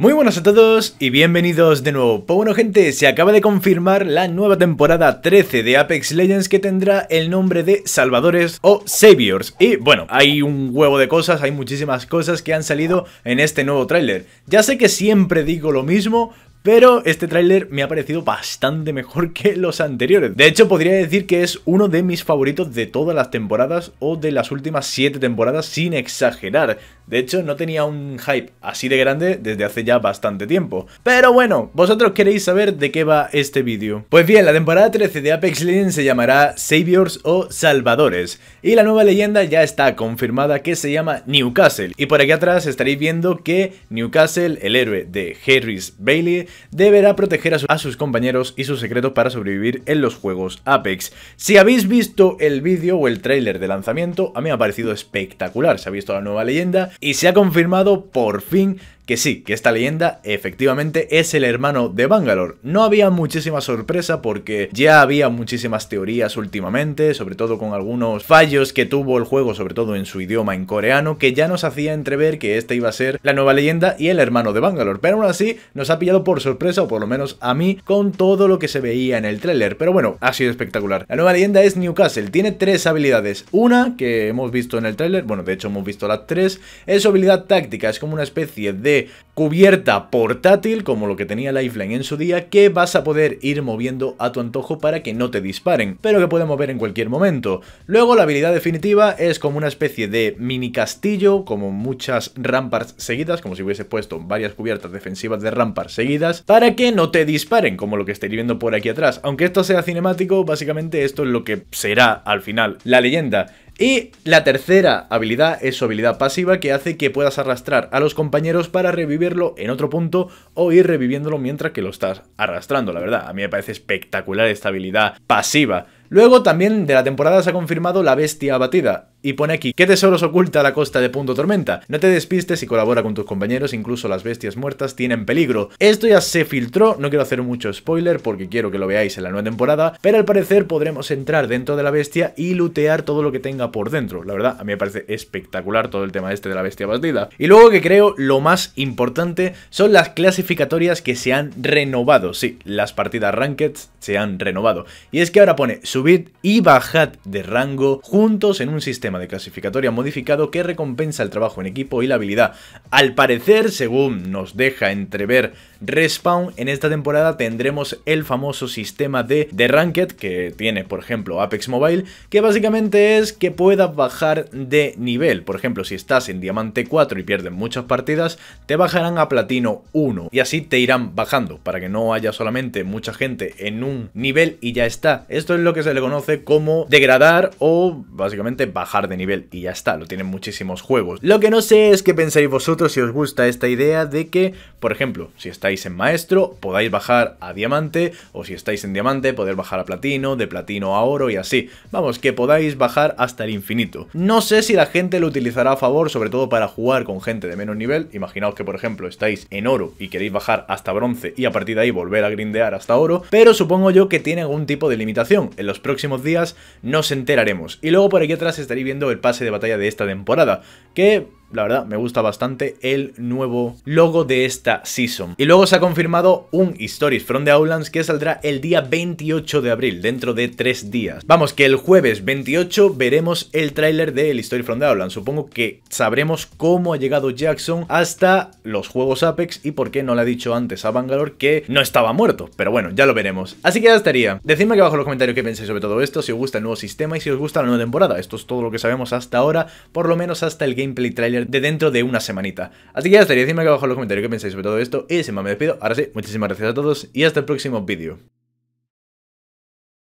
Muy buenas a todos y bienvenidos de nuevo. Pues bueno gente, se acaba de confirmar la nueva temporada 13 de Apex Legends que tendrá el nombre de Salvadores o Saviors. Y bueno, hay un huevo de cosas, hay muchísimas cosas que han salido en este nuevo tráiler. Ya sé que siempre digo lo mismo, pero este tráiler me ha parecido bastante mejor que los anteriores. De hecho, podría decir que es uno de mis favoritos de todas las temporadas o de las últimas 7 temporadas sin exagerar. De hecho, no tenía un hype así de grande desde hace ya bastante tiempo. Pero bueno, vosotros queréis saber de qué va este vídeo. Pues bien, la temporada 13 de Apex Legends se llamará Saviors o Salvadores. Y la nueva leyenda ya está confirmada que se llama Newcastle. Y por aquí atrás estaréis viendo que Newcastle, el héroe de Harris Bailey, deberá proteger a, sus compañeros y sus secretos para sobrevivir en los juegos Apex. Si habéis visto el vídeo o el tráiler de lanzamiento, a mí me ha parecido espectacular. Se ha visto la nueva leyenda y se ha confirmado por fin que sí, que esta leyenda efectivamente es el hermano de Bangalore. No había muchísima sorpresa porque ya había muchísimas teorías últimamente, sobre todo con algunos fallos que tuvo el juego, sobre todo en su idioma en coreano, que ya nos hacía entrever que esta iba a ser la nueva leyenda y el hermano de Bangalore. Pero aún así nos ha pillado por sorpresa, o por lo menos a mí, con todo lo que se veía en el tráiler. Pero bueno, ha sido espectacular. La nueva leyenda es Newcastle. Tiene tres habilidades. Una que hemos visto en el tráiler, bueno, de hecho hemos visto las tres, es su habilidad táctica. Es como una especie de cubierta portátil, como lo que tenía Lifeline en su día, que vas a poder ir moviendo a tu antojo para que no te disparen, pero que puede mover en cualquier momento. Luego la habilidad definitiva es como una especie de mini castillo, como muchas rampas seguidas, como si hubiese puesto varias cubiertas defensivas de rampas seguidas, para que no te disparen, como lo que estáis viendo por aquí atrás. Aunque esto sea cinemático, básicamente esto es lo que será al final la leyenda. Y la tercera habilidad es su habilidad pasiva que hace que puedas arrastrar a los compañeros para revivirlo en otro punto o ir reviviéndolo mientras que lo estás arrastrando, la verdad. A mí me parece espectacular esta habilidad pasiva. Luego también de la temporada se ha confirmado la bestia abatida, y pone aquí, ¿qué tesoros oculta la costa de Punto Tormenta? No te despistes y colabora con tus compañeros, incluso las bestias muertas tienen peligro. Esto ya se filtró, no quiero hacer mucho spoiler porque quiero que lo veáis en la nueva temporada, pero al parecer podremos entrar dentro de la bestia y lootear todo lo que tenga por dentro. La verdad, a mí me parece espectacular todo el tema este de la bestia bastida. Y luego que creo lo más importante son las clasificatorias que se han renovado. Sí, las partidas ranked se han renovado. Y es que ahora pone subid y bajad de rango juntos en un sistema de clasificatoria modificado que recompensa el trabajo en equipo y la habilidad. Al parecer, según nos deja entrever Respawn, en esta temporada tendremos el famoso sistema de, de Ranked que tiene, por ejemplo, Apex Mobile, que básicamente es que puedas bajar de nivel. Por ejemplo, si estás en Diamante 4 y pierdes muchas partidas, te bajarán a Platino 1 y así te irán bajando para que no haya solamente mucha gente en un nivel y ya está. Esto es lo que se le conoce como degradar o básicamente bajar de nivel y ya está, lo tienen muchísimos juegos. Lo que no sé es qué pensáis vosotros si os gusta esta idea de que, por ejemplo, si estáis en maestro, podáis bajar a diamante, o si estáis en diamante, poder bajar a platino, de platino a oro y así. Vamos, que podáis bajar hasta el infinito. No sé si la gente lo utilizará a favor, sobre todo para jugar con gente de menos nivel. Imaginaos que, por ejemplo, estáis en oro y queréis bajar hasta bronce y a partir de ahí volver a grindear hasta oro, pero supongo yo que tiene algún tipo de limitación. En los próximos días nos enteraremos. Y luego por aquí atrás estaréis el pase de batalla de esta temporada, que la verdad, me gusta bastante el nuevo logo de esta season. Y luego se ha confirmado un Stories from the Outlands que saldrá el día 28 de abril, dentro de tres días. Vamos, que el jueves 28 veremos el tráiler del Stories from the Outlands. Supongo que sabremos cómo ha llegado Jackson hasta los juegos Apex y por qué no le ha dicho antes a Bangalore que no estaba muerto. Pero bueno, ya lo veremos. Así que ya estaría. Decidme aquí abajo en los comentarios qué pensáis sobre todo esto, si os gusta el nuevo sistema y si os gusta la nueva temporada. Esto es todo lo que sabemos hasta ahora, por lo menos hasta el gameplay trailer de, dentro de una semanita. Así que ya estaría, decidme acá abajo en los comentarios qué pensáis sobre todo esto. Y sin más me despido, ahora sí, muchísimas gracias a todos y hasta el próximo vídeo.